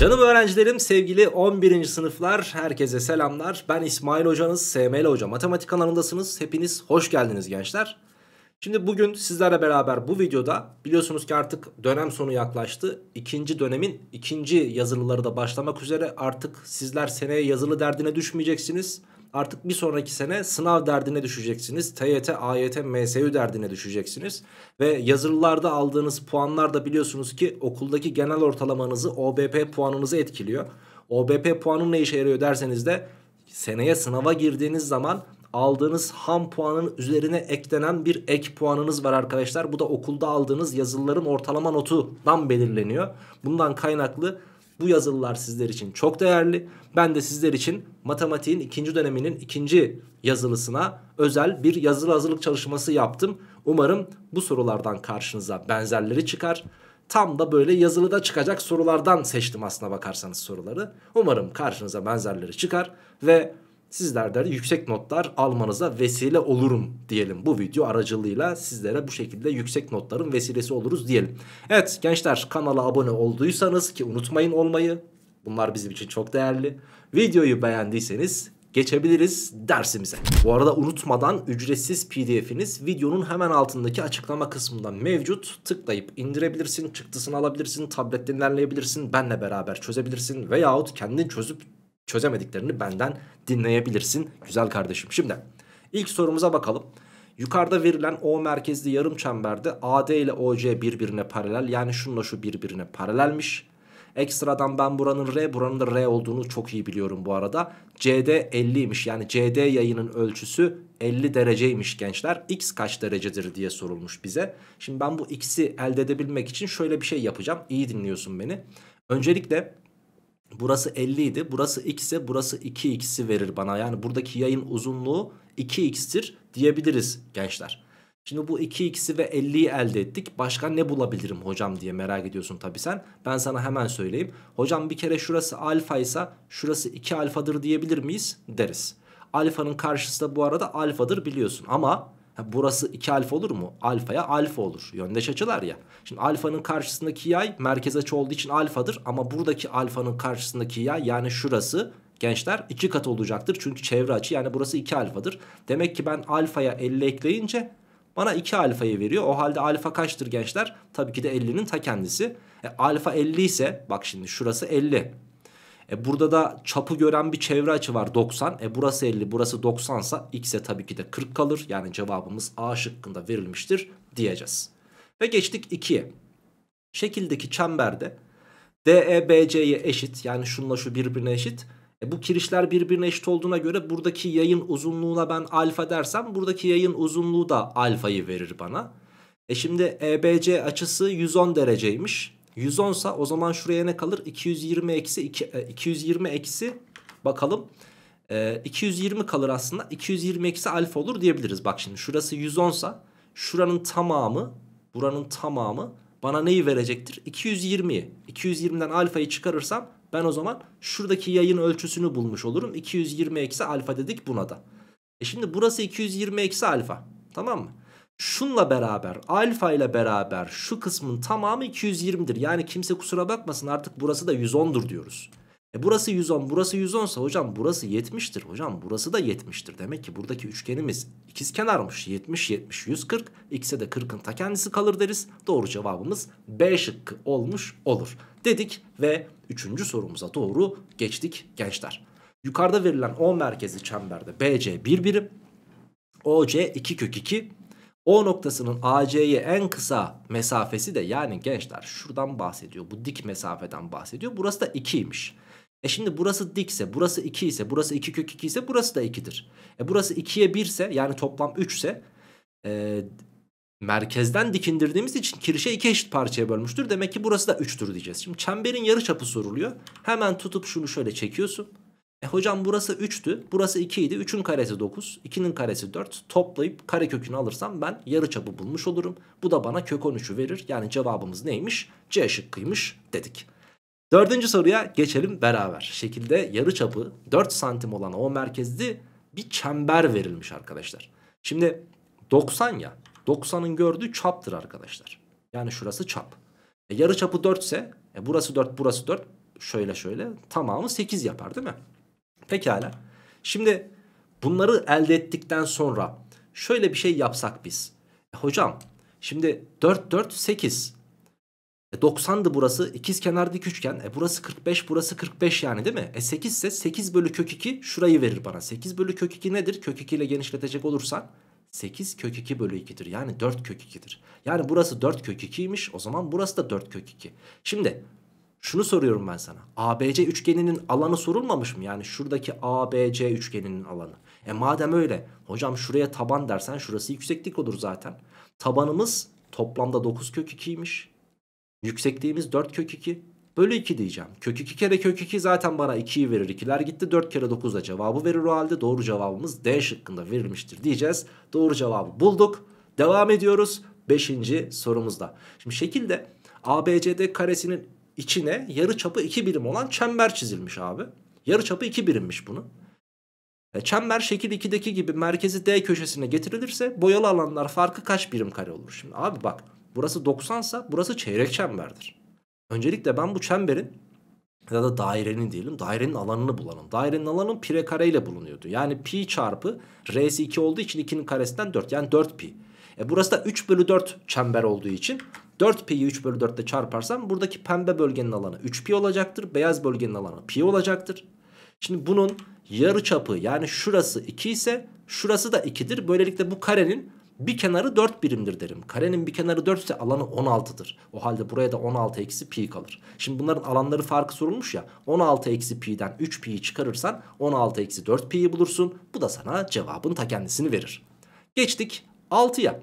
Canım öğrencilerim, sevgili 11. sınıflar, herkese selamlar. Ben İsmail Hocanız, SML Hoca Matematik kanalındasınız. Hepiniz hoş geldiniz gençler. Şimdi bugün sizlerle beraber bu videoda biliyorsunuz ki artık dönem sonu yaklaştı. İkinci dönemin ikinci yazılıları da başlamak üzere. Artık sizler seneye yazılı derdine düşmeyeceksiniz artık bir sonraki sene sınav derdine düşeceksiniz. TYT, AYT, MSU derdine düşeceksiniz. Ve yazılılarda aldığınız puanlar da biliyorsunuz ki okuldaki genel ortalamanızı OBP puanınızı etkiliyor. OBP puanı ne işe yarıyor derseniz de seneye sınava girdiğiniz zaman aldığınız ham puanın üzerine eklenen bir ek puanınız var arkadaşlar. Bu da okulda aldığınız yazılıların ortalama notundan belirleniyor. Bundan kaynaklı bu yazılılar sizler için çok değerli. Ben de sizler için matematiğin ikinci döneminin ikinci yazılısına özel bir yazılı hazırlık çalışması yaptım. Umarım bu sorulardan karşınıza benzerleri çıkar. Tam da böyle yazılıda çıkacak sorulardan seçtim aslına bakarsanız soruları. Umarım karşınıza benzerleri çıkar ve sizlerden yüksek notlar almanıza vesile olurum diyelim. Bu video aracılığıyla sizlere bu şekilde yüksek notların vesilesi oluruz diyelim. Evet gençler kanala abone olduysanız ki unutmayın olmayı. Bunlar bizim için çok değerli. Videoyu beğendiyseniz geçebiliriz dersimize. Bu arada unutmadan ücretsiz pdf'iniz videonun hemen altındaki açıklama kısmından mevcut. Tıklayıp indirebilirsin, çıktısını alabilirsin, tabletten ilerleyebilirsin, benle beraber çözebilirsin veyahut kendin çözüp çözemediklerini benden dinleyebilirsin güzel kardeşim. Şimdi ilk sorumuza bakalım. Yukarıda verilen O merkezli yarım çemberde AD ile OC birbirine paralel yani şunla şu birbirine paralelmiş. Ekstradan ben buranın R buranın da R olduğunu çok iyi biliyorum bu arada. CD 50'ymiş yani CD yayının ölçüsü 50 dereceymiş gençler. X kaç derecedir diye sorulmuş bize. Şimdi ben bu X'i elde edebilmek için şöyle bir şey yapacağım. İyi dinliyorsun beni. Öncelikle Burası 50 idi. Burası x ise burası 2x'i verir bana. Yani buradaki yayın uzunluğu 2x'tir diyebiliriz gençler. Şimdi bu 2x'i ve 50'yi elde ettik. Başka ne bulabilirim hocam diye merak ediyorsun tabii sen. Ben sana hemen söyleyeyim. Hocam bir kere şurası alfa ise şurası 2 alfadır diyebilir miyiz? Deriz. Alfanın karşısı da bu arada alfadır biliyorsun. Ama Ha, burası 2 alfa olur mu? Alfaya alfa olur. Yöndeş açılar ya. Şimdi alfanın karşısındaki yay merkez açı olduğu için alfadır. Ama buradaki alfanın karşısındaki yay yani şurası gençler 2 kat olacaktır. Çünkü çevre açı yani burası 2 alfadır. Demek ki ben alfaya 50 ekleyince bana 2 alfayı veriyor. O halde alfa kaçtır gençler? Tabii ki de 50'nin ta kendisi. E, alfa 50 ise bak şimdi şurası 50. E burada da çapı gören bir çevre açı var 90. E burası 50 burası 90 sa x'e tabii ki de 40 kalır. Yani cevabımız A şıkkında verilmiştir diyeceğiz. Ve geçtik 2'ye. Şekildeki çemberde DEBC'ye eşit yani şunla şu birbirine eşit. E bu kirişler birbirine eşit olduğuna göre buradaki yayın uzunluğuna ben alfa dersem buradaki yayın uzunluğu da alfayı verir bana. E şimdi EBC açısı 110 dereceymiş. 110 sa o zaman şuraya ne kalır? 220 eksi 220 e, eksi bakalım. 220 e, kalır aslında. 220 eksi alfa olur diyebiliriz. Bak şimdi şurası 110 sa şuranın tamamı buranın tamamı bana neyi verecektir? 220'yi. 220'den alfayı çıkarırsam ben o zaman şuradaki yayın ölçüsünü bulmuş olurum. 220 eksi alfa dedik buna da. E şimdi burası 220 eksi alfa. Tamam mı? Şunla beraber alfa ile beraber şu kısmın tamamı 220'dir. Yani kimse kusura bakmasın artık burası da 110'dur diyoruz. E burası 110 burası 110 sa hocam burası 70'tir. Hocam burası da 70'tir. Demek ki buradaki üçgenimiz ikiz kenarmış 70 70 140. X'e de 40'ın ta kendisi kalır deriz. Doğru cevabımız B şıkkı olmuş olur. Dedik ve 3. sorumuza doğru geçtik gençler. Yukarıda verilen O merkezi çemberde BC 1 birim. OC 2 kök 2 o noktasının AC'ye en kısa mesafesi de yani gençler şuradan bahsediyor. Bu dik mesafeden bahsediyor. Burası da 2'ymiş. E şimdi burası dikse, burası 2 ise, burası 2 kök 2 ise burası da 2'dir. E burası 2'ye 1 ise yani toplam 3 ise e, merkezden dikindirdiğimiz için kirişe 2 eşit parçaya bölmüştür. Demek ki burası da 3'tür diyeceğiz. Şimdi çemberin yarı çapı soruluyor. Hemen tutup şunu şöyle çekiyorsun. E hocam burası 3'tü. Burası 2 idi. 3'ün karesi 9. 2'nin karesi 4. Toplayıp kare kökünü alırsam ben yarı çapı bulmuş olurum. Bu da bana kök 13'ü verir. Yani cevabımız neymiş? C şıkkıymış dedik. Dördüncü soruya geçelim beraber. Şekilde yarı çapı 4 santim olan O merkezli bir çember verilmiş arkadaşlar. Şimdi 90 ya. 90'ın gördüğü çaptır arkadaşlar. Yani şurası çap. E yarı çapı 4 ise e burası 4 burası 4 şöyle şöyle tamamı 8 yapar değil mi? Pekala. Şimdi bunları elde ettikten sonra şöyle bir şey yapsak biz. E, hocam şimdi 4 4 8 e 90'dı burası. İkiz kenar dik üçgen. E burası 45, burası 45 yani değil mi? E 8 ise 8 bölü kök 2 şurayı verir bana. 8 bölü kök 2 nedir? Kök 2 ile genişletecek olursan 8 kök 2 bölü 2'dir. Yani 4 kök 2'dir. Yani burası 4 kök 2'ymiş. O zaman burası da 4 kök 2. Şimdi şunu soruyorum ben sana. ABC üçgeninin alanı sorulmamış mı? Yani şuradaki ABC üçgeninin alanı. E madem öyle. Hocam şuraya taban dersen şurası yükseklik olur zaten. Tabanımız toplamda 9 kök 2'ymiş. Yüksekliğimiz 4 kök 2. Bölü 2 diyeceğim. Kök 2 kere kök 2 zaten bana 2'yi verir. 2'ler gitti. 4 kere 9 da cevabı verir o halde. Doğru cevabımız D şıkkında verilmiştir diyeceğiz. Doğru cevabı bulduk. Devam ediyoruz. 5. sorumuzda. Şimdi şekilde ABCD karesinin içine yarı çapı 2 birim olan çember çizilmiş abi. Yarı çapı 2 birimmiş bunu. E, çember şekil 2'deki gibi merkezi D köşesine getirilirse boyalı alanlar farkı kaç birim kare olur? Şimdi abi bak burası 90 sa burası çeyrek çemberdir. Öncelikle ben bu çemberin ya da dairenin diyelim dairenin alanını bulalım. Dairenin alanı pire kareyle bulunuyordu. Yani pi çarpı r'si 2 olduğu için 2'nin karesinden 4 yani 4 pi. E burası da 3 bölü 4 çember olduğu için 4pi'yi 3 bölü 4 ile çarparsam buradaki pembe bölgenin alanı 3pi olacaktır. Beyaz bölgenin alanı pi olacaktır. Şimdi bunun yarı çapı yani şurası 2 ise şurası da 2'dir. Böylelikle bu karenin bir kenarı 4 birimdir derim. Karenin bir kenarı 4 ise alanı 16'dır. O halde buraya da 16 eksi pi kalır. Şimdi bunların alanları farkı sorulmuş ya. 16 eksi pi'den 3 pi'yi çıkarırsan 16 eksi 4 pi'yi bulursun. Bu da sana cevabın ta kendisini verir. Geçtik 6'ya.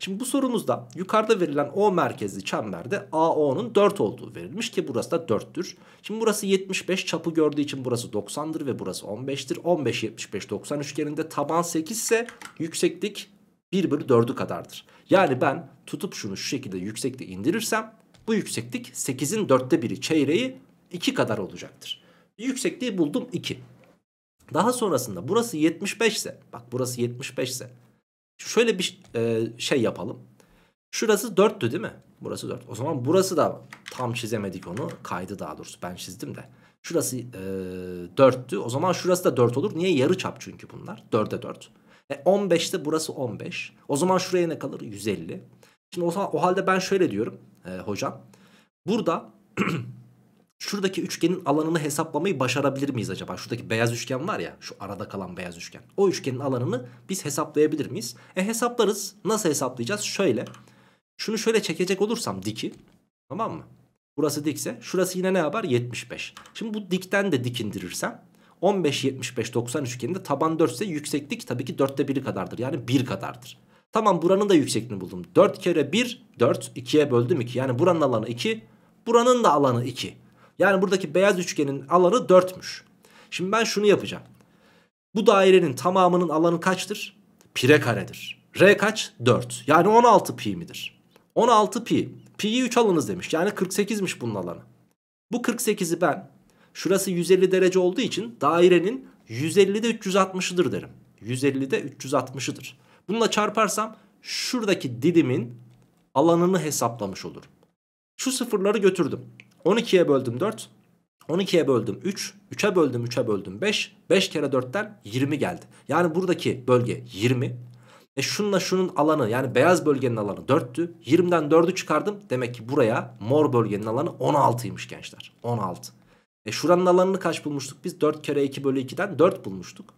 Şimdi bu sorumuzda yukarıda verilen O merkezli çemberde AO'nun 4 olduğu verilmiş ki burası da 4'tür. Şimdi burası 75 çapı gördüğü için burası 90'dır ve burası 15'tir. 15, 75, 90 üçgeninde taban 8 ise yükseklik 1 bölü 4'ü kadardır. Yani ben tutup şunu şu şekilde yüksekte indirirsem bu yükseklik 8'in 4'te 1'i çeyreği 2 kadar olacaktır. Yüksekliği buldum 2. Daha sonrasında burası 75 ise bak burası 75 ise Şöyle bir e, şey yapalım. Şurası 4'tü değil mi? Burası 4. O zaman burası da tam çizemedik onu. Kaydı daha doğrusu. Ben çizdim de. Şurası e, 4'tü. O zaman şurası da 4 olur. Niye? Yarı çap çünkü bunlar. 4'e 4. E 15'te burası 15. O zaman şuraya ne kalır? 150. Şimdi o, o halde ben şöyle diyorum e, hocam. Burada şuradaki üçgenin alanını hesaplamayı başarabilir miyiz acaba? Şuradaki beyaz üçgen var ya şu arada kalan beyaz üçgen. O üçgenin alanını biz hesaplayabilir miyiz? E hesaplarız. Nasıl hesaplayacağız? Şöyle. Şunu şöyle çekecek olursam diki. Tamam mı? Burası dikse şurası yine ne yapar? 75. Şimdi bu dikten de dik indirirsem 15, 75, 90 üçgeninde taban 4 ise yükseklik tabii ki 4'te 1'i kadardır. Yani 1 kadardır. Tamam buranın da yüksekliğini buldum. 4 kere 1, 4. 2'ye böldüm 2. Yani buranın alanı 2. Buranın da alanı 2. Yani buradaki beyaz üçgenin alanı 4'müş. Şimdi ben şunu yapacağım. Bu dairenin tamamının alanı kaçtır? Pire karedir. R kaç? 4. Yani 16 pi midir? 16 pi. Pi'yi 3 alınız demiş. Yani 48'miş bunun alanı. Bu 48'i ben şurası 150 derece olduğu için dairenin 150'de 360'ıdır derim. 150'de 360'ıdır. Bununla çarparsam şuradaki Didim'in alanını hesaplamış olurum. Şu sıfırları götürdüm. 12'ye böldüm 4. 12'ye böldüm 3. 3'e böldüm 3'e böldüm 5. 5 kere 4'ten 20 geldi. Yani buradaki bölge 20. E şununla şunun alanı yani beyaz bölgenin alanı 4'tü. 20'den 4'ü çıkardım. Demek ki buraya mor bölgenin alanı 16'ymış gençler. 16. E şuranın alanını kaç bulmuştuk biz? 4 kere 2 bölü 2'den 4 bulmuştuk.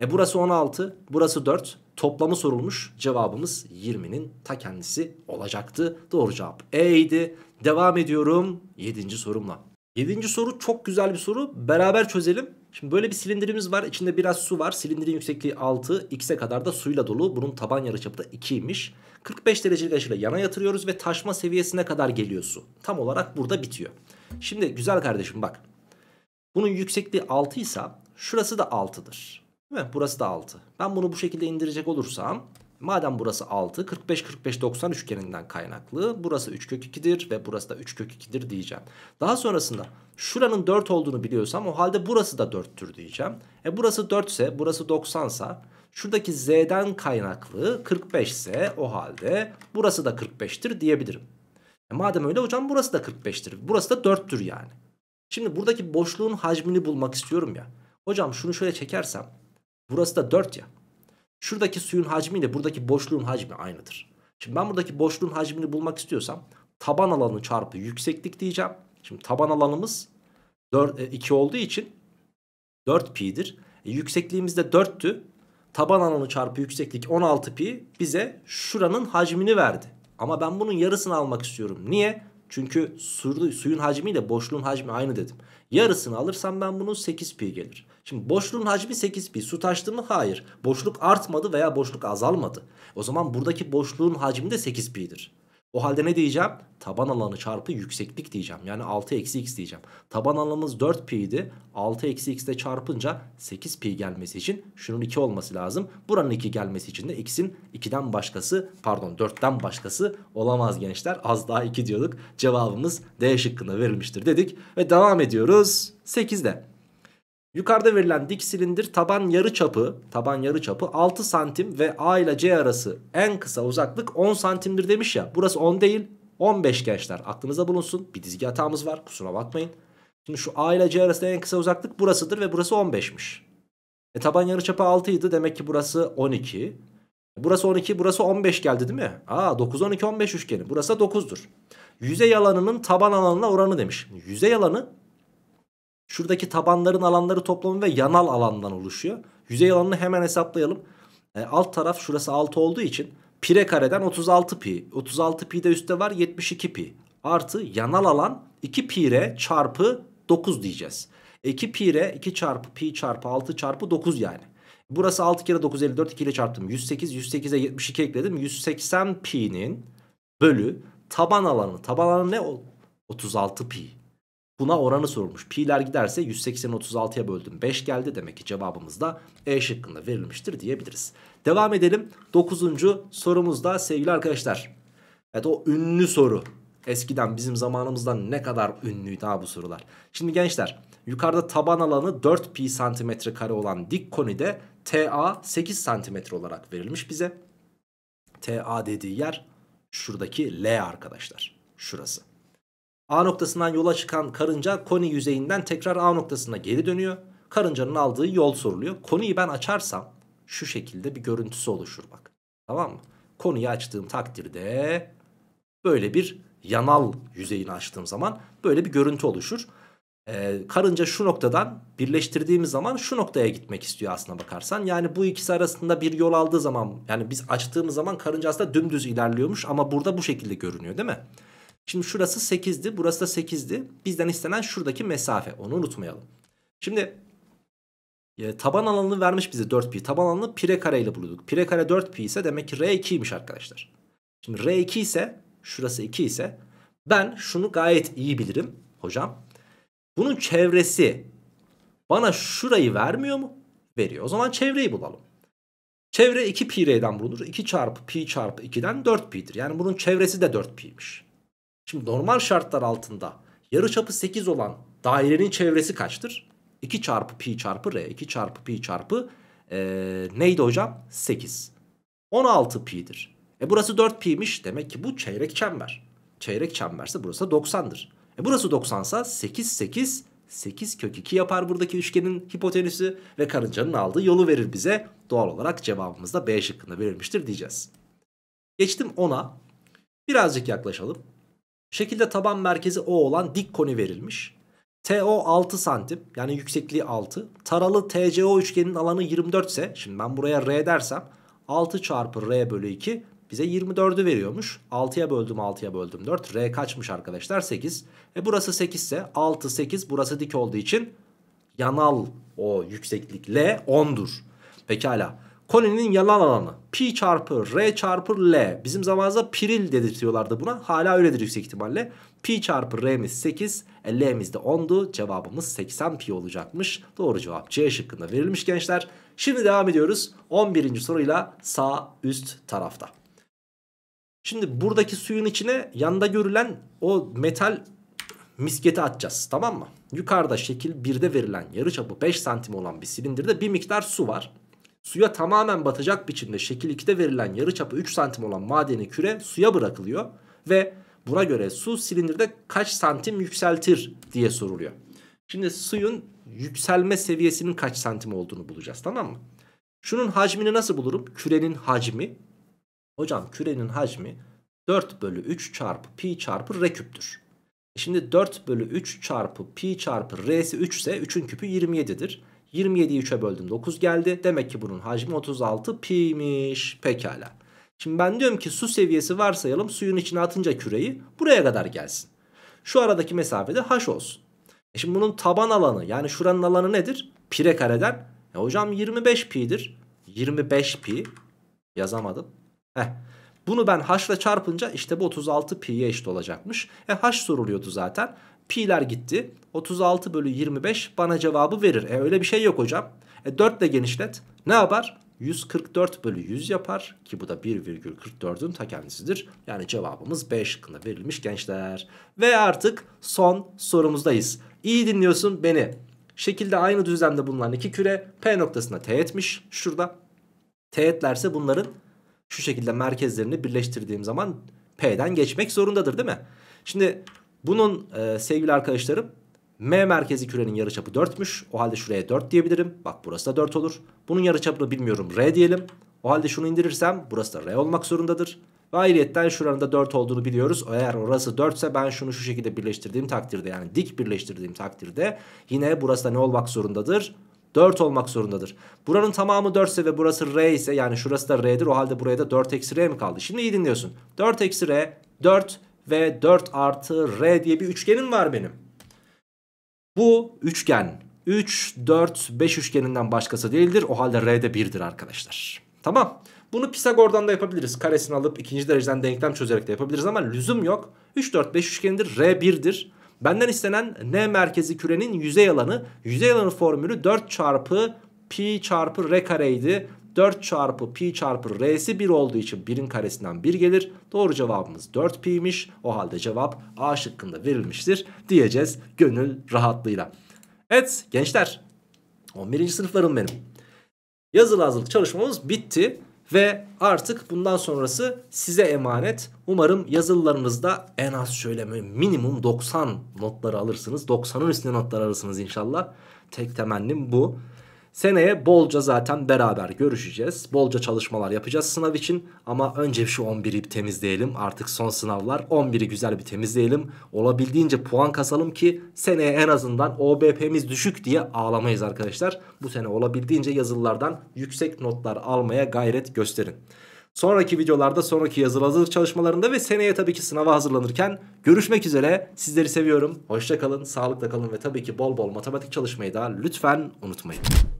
E burası 16, burası 4. Toplamı sorulmuş. Cevabımız 20'nin ta kendisi olacaktı. Doğru cevap E idi. Devam ediyorum 7. sorumla. 7. soru çok güzel bir soru. Beraber çözelim. Şimdi böyle bir silindirimiz var. İçinde biraz su var. Silindirin yüksekliği 6. X'e kadar da suyla dolu. Bunun taban yarıçapı da 2'ymiş. 45 derecelik açıyla yana yatırıyoruz ve taşma seviyesine kadar geliyor su. Tam olarak burada bitiyor. Şimdi güzel kardeşim bak. Bunun yüksekliği 6 ise şurası da 6'dır. Değil mi? Burası da 6. Ben bunu bu şekilde indirecek olursam Madem burası 6 45 45 90 üçgeninden kaynaklı. Burası 3 kök 2'dir ve burası da 3 kök 2'dir diyeceğim. Daha sonrasında şuranın 4 olduğunu biliyorsam o halde burası da 4'tür diyeceğim. E burası 4 ise burası 90 ise şuradaki z'den kaynaklı 45 ise o halde burası da 45'tir diyebilirim. E madem öyle hocam burası da 45'tir. Burası da 4'tür yani. Şimdi buradaki boşluğun hacmini bulmak istiyorum ya. Hocam şunu şöyle çekersem burası da 4 ya. Şuradaki suyun hacmi ile buradaki boşluğun hacmi aynıdır. Şimdi ben buradaki boşluğun hacmini bulmak istiyorsam taban alanı çarpı yükseklik diyeceğim. Şimdi taban alanımız 4, 2 e, olduğu için 4pi'dir. E, yüksekliğimiz de 4'tü. Taban alanı çarpı yükseklik 16pi bize şuranın hacmini verdi. Ama ben bunun yarısını almak istiyorum. Niye? Çünkü suyun hacmiyle boşluğun hacmi aynı dedim. Yarısını alırsam ben bunun 8pi gelir. Şimdi boşluğun hacmi 8 pi. Su taştı mı? Hayır. Boşluk artmadı veya boşluk azalmadı. O zaman buradaki boşluğun hacmi de 8 pi'dir. O halde ne diyeceğim? Taban alanı çarpı yükseklik diyeceğim. Yani 6 eksi x diyeceğim. Taban alanımız 4 piydi. 6 eksi x ile çarpınca 8 pi gelmesi için şunun 2 olması lazım. Buranın 2 gelmesi için de x'in 2'den başkası pardon 4'ten başkası olamaz gençler. Az daha 2 diyorduk. Cevabımız D şıkkında verilmiştir dedik. Ve devam ediyoruz 8'de. Yukarıda verilen dik silindir taban yarı çapı, taban yarı çapı 6 santim ve A ile C arası en kısa uzaklık 10 santimdir demiş ya. Burası 10 değil 15 gençler aklınıza bulunsun. Bir dizgi hatamız var kusura bakmayın. Şimdi şu A ile C arası en kısa uzaklık burasıdır ve burası 15'miş. E taban yarı çapı 6 idi demek ki burası 12. Burası 12 burası 15 geldi değil mi? Aa 9 12 15 üçgeni burası 9'dur. Yüzey alanının taban alanına oranı demiş. Yüzey alanı Şuradaki tabanların alanları toplamı ve yanal alandan oluşuyor. Yüzey alanını hemen hesaplayalım. E, alt taraf şurası 6 olduğu için pire kareden 36 pi. 36 pi de üstte var 72 pi. Artı yanal alan 2 pire çarpı 9 diyeceğiz. 2 pire 2 çarpı pi çarpı 6 çarpı 9 yani. Burası 6 kere 9 54 2 ile çarptım. 108 108'e 72 ekledim. 180 pi'nin bölü taban alanı. Taban alanı ne? 36 pi. Buna oranı sorulmuş. Pi'ler giderse 180'i 36'ya böldüm 5 geldi. Demek ki cevabımız da E şıkkında verilmiştir diyebiliriz. Devam edelim. 9. sorumuzda sevgili arkadaşlar. Evet o ünlü soru. Eskiden bizim zamanımızdan ne kadar ünlüydü ha bu sorular. Şimdi gençler yukarıda taban alanı 4 pi santimetre kare olan dik konide TA 8 santimetre olarak verilmiş bize. TA dediği yer şuradaki L arkadaşlar. Şurası. A noktasından yola çıkan karınca koni yüzeyinden tekrar A noktasına geri dönüyor. Karıncanın aldığı yol soruluyor. Koniyi ben açarsam şu şekilde bir görüntüsü oluşur bak. Tamam mı? Koniyi açtığım takdirde böyle bir yanal yüzeyini açtığım zaman böyle bir görüntü oluşur. Ee, karınca şu noktadan birleştirdiğimiz zaman şu noktaya gitmek istiyor aslına bakarsan. Yani bu ikisi arasında bir yol aldığı zaman yani biz açtığımız zaman karınca aslında dümdüz ilerliyormuş ama burada bu şekilde görünüyor değil mi? Şimdi şurası 8'di burası da 8'di. Bizden istenen şuradaki mesafe onu unutmayalım. Şimdi e, taban alanını vermiş bize 4pi. Taban alanını pire kare ile buluyorduk. Pire kare 4pi ise demek ki r 2'ymiş arkadaşlar. Şimdi r 2 ise şurası 2 ise ben şunu gayet iyi bilirim hocam. Bunun çevresi bana şurayı vermiyor mu? Veriyor. O zaman çevreyi bulalım. Çevre 2 pi r'den bulunur. 2 çarpı pi çarpı 2'den 4pi'dir. Yani bunun çevresi de 4pi'ymiş. Şimdi normal şartlar altında yarıçapı 8 olan dairenin çevresi kaçtır? 2 çarpı pi çarpı r. 2 çarpı pi çarpı ee, neydi hocam? 8. 16 pi'dir. E burası 4 pi'miş. Demek ki bu çeyrek çember. Çeyrek çemberse burası 90'dır. E burası 90'sa 8 8 8 kök 2 yapar buradaki üçgenin hipotenüsü ve karıncanın aldığı yolu verir bize. Doğal olarak cevabımız da B şıkkında verilmiştir diyeceğiz. Geçtim 10'a. Birazcık yaklaşalım. Şekilde taban merkezi O olan dik koni verilmiş. TO 6 santim yani yüksekliği 6. Taralı TCO üçgenin alanı 24 ise şimdi ben buraya R dersem 6 çarpı R bölü 2 bize 24'ü veriyormuş. 6'ya böldüm 6'ya böldüm 4. R kaçmış arkadaşlar 8. E burası 8 ise 6 8 burası dik olduğu için yanal o yükseklik L 10'dur. Pekala. Kolinin yalan alanı pi çarpı r çarpı l. Bizim zamanımızda piril dedirtiyorlardı buna. Hala öyledir yüksek ihtimalle. Pi çarpı r'miz 8, e, l'miz de 10'du. Cevabımız 80 pi olacakmış. Doğru cevap C şıkkında verilmiş gençler. Şimdi devam ediyoruz. 11. soruyla sağ üst tarafta. Şimdi buradaki suyun içine yanda görülen o metal misketi atacağız tamam mı? Yukarıda şekil 1'de verilen yarı çapı 5 santim olan bir silindirde bir miktar su var. Suya tamamen batacak biçimde şekil 2'de verilen yarıçapı 3 santim olan madeni küre suya bırakılıyor ve buna göre su silindirde kaç santim yükseltir diye soruluyor. Şimdi suyun yükselme seviyesinin kaç santim olduğunu bulacağız tamam mı? Şunun hacmini nasıl bulurum? Kürenin hacmi. Hocam kürenin hacmi 4 bölü 3 çarpı pi çarpı r küptür. E şimdi 4 bölü 3 çarpı pi çarpı r'si 3 ise 3'ün küpü 27'dir. 27'yi 3'e böldüm 9 geldi. Demek ki bunun hacmi 36 pi'miş. Pekala. Şimdi ben diyorum ki su seviyesi varsayalım suyun içine atınca küreyi buraya kadar gelsin. Şu aradaki mesafede h olsun. E şimdi bunun taban alanı yani şuranın alanı nedir? Pire kareden. E hocam 25 pi'dir. 25 pi yazamadım. Heh. Bunu ben haşla çarpınca işte bu 36 pi'ye eşit olacakmış. E haş soruluyordu zaten. Pi'ler gitti. 36 bölü 25 bana cevabı verir. E öyle bir şey yok hocam. E 4 ile genişlet. Ne yapar? 144 bölü 100 yapar ki bu da 1,44'ün ta kendisidir. Yani cevabımız B şıkkında verilmiş gençler. Ve artık son sorumuzdayız. İyi dinliyorsun beni. Şekilde aynı düzlemde bulunan iki küre P noktasına teğetmiş. Şurada teğetlerse bunların şu şekilde merkezlerini birleştirdiğim zaman P'den geçmek zorundadır değil mi? Şimdi bunun e, sevgili arkadaşlarım M merkezi kürenin yarıçapı 4'müş. O halde şuraya 4 diyebilirim. Bak burası da 4 olur. Bunun yarıçapını bilmiyorum R diyelim. O halde şunu indirirsem burası da R olmak zorundadır. Ve ayrıyetten şuranın da 4 olduğunu biliyoruz. Eğer orası 4 ise ben şunu şu şekilde birleştirdiğim takdirde yani dik birleştirdiğim takdirde yine burası da ne olmak zorundadır? 4 olmak zorundadır. Buranın tamamı 4 ise ve burası R ise yani şurası da R'dir. O halde buraya da 4 eksi R mi kaldı? Şimdi iyi dinliyorsun. 4 eksi R 4 ve 4 artı R diye bir üçgenim var benim. Bu üçgen 3, 4, 5 üçgeninden başkası değildir. O halde R'de 1'dir arkadaşlar. Tamam. Bunu Pisagor'dan da yapabiliriz. Karesini alıp ikinci dereceden denklem çözerek de yapabiliriz ama lüzum yok. 3, 4, 5 üçgenidir. R 1'dir. Benden istenen N merkezi kürenin yüzey alanı. Yüzey alanı formülü 4 çarpı pi çarpı r kareydi. 4 çarpı pi çarpı r'si 1 olduğu için 1'in karesinden 1 gelir. Doğru cevabımız 4pi'miş. O halde cevap A şıkkında verilmiştir diyeceğiz gönül rahatlığıyla. Evet gençler 11. sınıflarım benim. Yazılı hazırlık çalışmamız bitti ve artık bundan sonrası size emanet. Umarım yazılılarınızda en az şöyle minimum 90 notları alırsınız. 90'ın üstüne notlar alırsınız inşallah. Tek temennim bu. Seneye bolca zaten beraber görüşeceğiz. Bolca çalışmalar yapacağız sınav için. Ama önce şu 11'i temizleyelim. Artık son sınavlar 11'i güzel bir temizleyelim. Olabildiğince puan kasalım ki seneye en azından OBP'miz düşük diye ağlamayız arkadaşlar. Bu sene olabildiğince yazılılardan yüksek notlar almaya gayret gösterin. Sonraki videolarda sonraki yazılı hazırlık çalışmalarında ve seneye tabii ki sınava hazırlanırken görüşmek üzere. Sizleri seviyorum. Hoşçakalın, kalın, sağlıkla kalın ve tabii ki bol bol matematik çalışmayı da lütfen unutmayın.